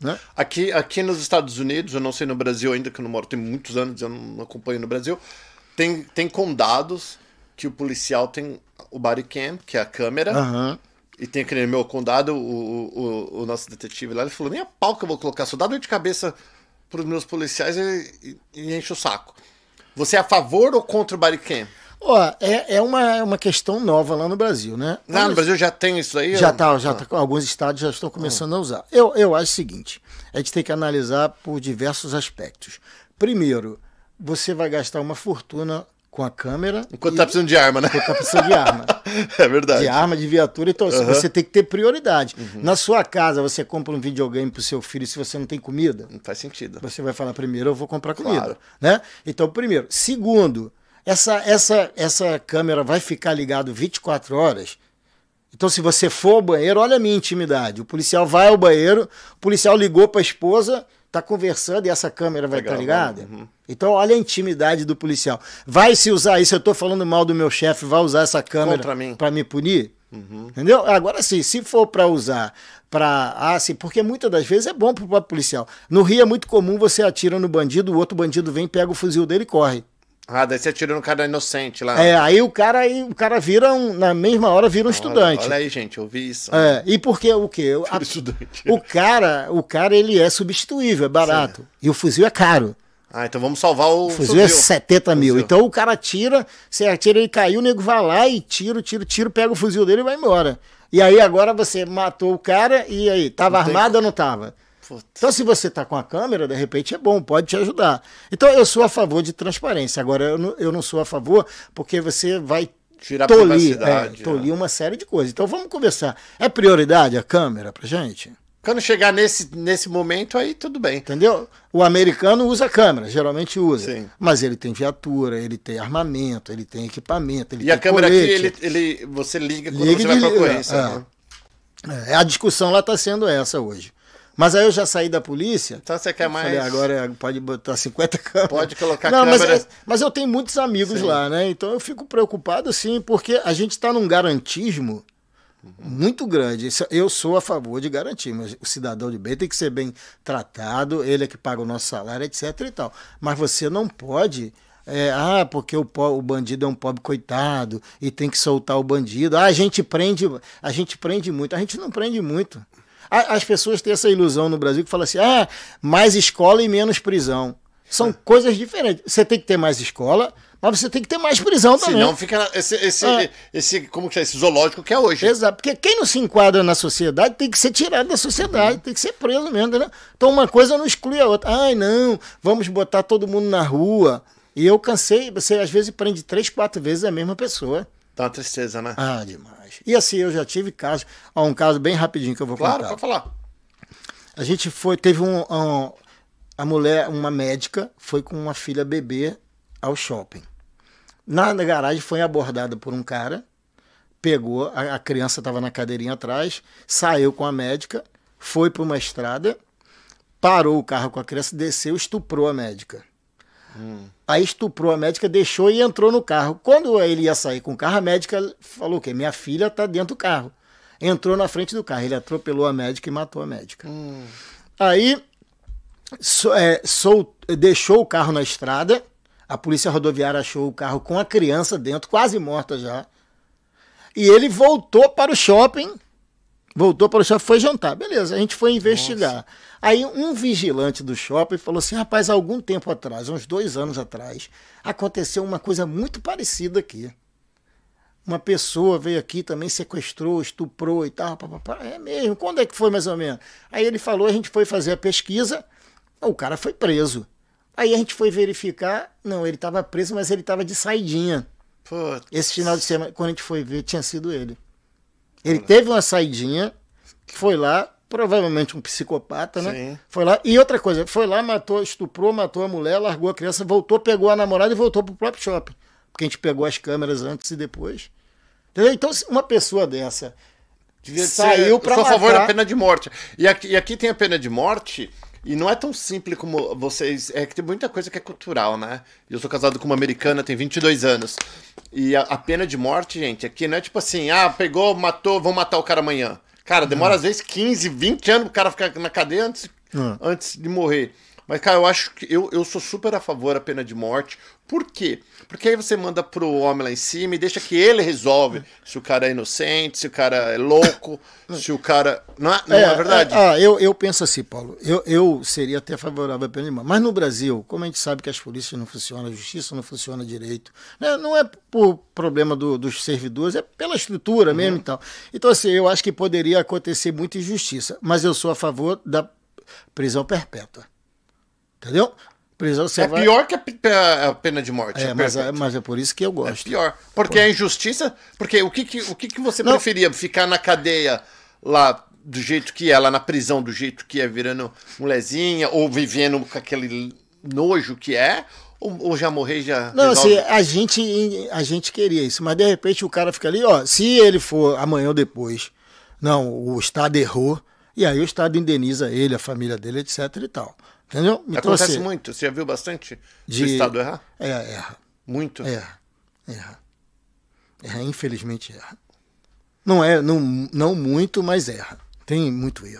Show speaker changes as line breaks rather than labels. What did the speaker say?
Né? Aqui, aqui nos Estados Unidos, eu não sei no Brasil ainda, que eu não moro, tem muitos anos, eu não acompanho no Brasil, tem, tem condados que o policial tem o body cam, que é a câmera, uhum. E tem aquele meu condado, o, o, o, nosso detetive lá, ele falou: nem a pau que eu vou colocar, só dá dor de cabeça para os meus policiais e, e, e enche o saco. Você é a favor ou contra o body cam?
Ó, é, é uma, é uma questão nova lá no Brasil, né? Não, no Brasil já
tem isso aí? Já está, já tá,
ah. alguns estados já estão começando ah. a usar. Eu, eu acho o seguinte, a gente tem que analisar por diversos aspectos. Primeiro, você vai gastar uma fortuna com a câmera. Enquanto está precisando de arma, né? Enquanto está precisando de arma.
é verdade. De
arma, de viatura. Então, uhum. você tem que ter prioridade. Uhum. Na sua casa, você compra um videogame o seu filho se você não tem comida? Não faz sentido. Você vai falar primeiro, eu vou comprar comida. Claro. Né? Então, primeiro. Segundo, essa, essa, essa câmera vai ficar ligada 24 horas. Então, se você for ao banheiro, olha a minha intimidade. O policial vai ao banheiro, o policial ligou para a esposa, está conversando e essa câmera vai estar tá ligada. Uhum. Então, olha a intimidade do policial. Vai se usar isso, eu estou falando mal do meu chefe, vai usar essa câmera para me punir? Uhum. Entendeu? Agora sim, se for para usar para ah sim porque muitas das vezes é bom para o próprio policial. No Rio é muito comum você atira no bandido, o outro bandido vem, pega o fuzil dele e corre.
Ah, daí você atirou no cara inocente lá. É, aí
o cara, aí, o cara vira um, na mesma hora vira um olha, estudante. Olha aí,
gente, eu vi isso. É,
e porque o quê? A, estudante. O cara, o cara ele é substituível, é barato. Sim. E o fuzil é caro. Ah, então vamos salvar o. O fuzil, fuzil. é 70 mil. Fuzil. Então o cara tira, você atira, ele caiu, o nego vai lá e tira, tira, tira, pega o fuzil dele e vai embora. E aí agora você matou o cara e aí, tava não armado tem... ou não tava? Então, se você está com a câmera, de repente é bom, pode te ajudar. Então, eu sou a favor de transparência. Agora, eu não, eu não sou a favor porque você vai tirar tolir, é, tolir é. Né? uma série de coisas. Então, vamos conversar. É prioridade a câmera para gente? Quando chegar nesse, nesse momento, aí tudo bem. Entendeu? O americano usa câmera, geralmente usa. Sim. Mas ele tem viatura, ele tem armamento, ele tem equipamento, ele e tem E a câmera colete.
aqui, ele, ele, você liga quando liga você vai para a ocorrência. É.
Né? É, a discussão lá está sendo essa hoje. Mas aí eu já saí da polícia. Então você quer mais? Falei, agora é, pode botar 50 câmeras. Pode colocar Não, câmeras. Mas, é, mas eu tenho muitos amigos Sim. lá, né? Então eu fico preocupado, assim, porque a gente está num garantismo muito grande. Eu sou a favor de garantir, mas o cidadão de bem tem que ser bem tratado, ele é que paga o nosso salário, etc e tal. Mas você não pode. É, ah, porque o, o bandido é um pobre coitado e tem que soltar o bandido. Ah, a gente prende, a gente prende muito. A gente não prende muito. As pessoas têm essa ilusão no Brasil que fala assim: ah, mais escola e menos prisão. São é. coisas diferentes. Você tem que ter mais escola, mas você tem que ter mais prisão também. Senão fica esse, esse, ah. esse como que é, esse zoológico que é hoje. Exato, porque quem não se enquadra na sociedade tem que ser tirado da sociedade, uhum. tem que ser preso mesmo, né? Então uma coisa não exclui a outra. Ai, não, vamos botar todo mundo na rua. E eu cansei, você às vezes prende três, quatro vezes a mesma pessoa. Dá tá uma tristeza, né? Ah, demais. E assim, eu já tive caso, ó, um caso bem rapidinho que eu vou claro, contar. Claro, pode falar. A gente foi, teve um, um, a mulher, uma médica, foi com uma filha bebê ao shopping. Na, na garagem foi abordada por um cara, pegou, a, a criança estava na cadeirinha atrás, saiu com a médica, foi para uma estrada, parou o carro com a criança, desceu, estuprou a médica. Hum. Aí estuprou a médica, deixou e entrou no carro. Quando ele ia sair com o carro, a médica falou que minha filha está dentro do carro. Entrou na frente do carro, ele atropelou a médica e matou a médica. Hum. Aí so, é, sol, deixou o carro na estrada. A polícia rodoviária achou o carro com a criança dentro, quase morta já. E ele voltou para o shopping Voltou para o shopping, foi jantar. Beleza, a gente foi investigar. Nossa. Aí um vigilante do shopping falou assim: rapaz, há algum tempo atrás, uns dois anos atrás, aconteceu uma coisa muito parecida aqui. Uma pessoa veio aqui também, sequestrou, estuprou e tal. Papapá. É mesmo? Quando é que foi mais ou menos? Aí ele falou: a gente foi fazer a pesquisa, o cara foi preso. Aí a gente foi verificar, não, ele estava preso, mas ele estava de saidinha. Putz. Esse final de semana, quando a gente foi ver, tinha sido ele. Ele teve uma saidinha, foi lá, provavelmente um psicopata, né? Sim. Foi lá. E outra coisa, foi lá, matou, estuprou, matou a mulher, largou a criança, voltou, pegou a namorada e voltou pro próprio shopping. Porque a gente pegou as câmeras antes e depois. Entendeu? Então, uma pessoa dessa Devia saiu para matar. a favor da pena de morte. E aqui, e aqui tem a pena de
morte e não é tão simples como vocês. É que tem muita coisa que é cultural, né? Eu sou casado com uma americana, tem 22 anos. E a, a pena de morte, gente, aqui é não é tipo assim, ah, pegou, matou, vão matar o cara amanhã. Cara, demora hum. às vezes 15, 20 anos pro cara ficar na cadeia antes, hum. antes de morrer. Mas, cara, eu acho que eu, eu sou super a favor da pena de morte. Por quê? Porque aí você manda pro homem lá em cima e deixa que ele resolve se o cara é inocente, se o cara é louco, se o cara. Não é, não é, é verdade?
ah, eu, eu penso assim, Paulo. Eu, eu seria até favorável à pena de morte. Mas no Brasil, como a gente sabe que as polícias não funcionam, a justiça não funciona direito, né? não é por problema do, dos servidores, é pela estrutura mesmo uhum. e tal. Então, assim, eu acho que poderia acontecer muita injustiça. Mas eu sou a favor da prisão perpétua. Entendeu? Prisão é vai... pior
que a, pena de
morte. É, é mas, é, mas é por isso que eu gosto. É pior. Porque Pô. a injustiça. Porque o que, que o que, que você Não.
preferia? Ficar na cadeia lá do jeito que é, lá na prisão do jeito que é, virando molezinha, ou vivendo com aquele nojo que é? Ou, ou já morrer já.
Não, assim, a gente, a gente queria isso, mas de repente o cara fica ali, ó. Se ele for amanhã ou depois, não, o Estado errou, e aí o Estado indeniza ele, a família dele, etc e tal. Entendeu? Me Acontece trouxe...
muito. Você já viu bastante de... o Estado errar?
É, erra. Muito? Erra. Erra. Erra, infelizmente erra. Não é, não, não muito, mas erra. Tem muito erro.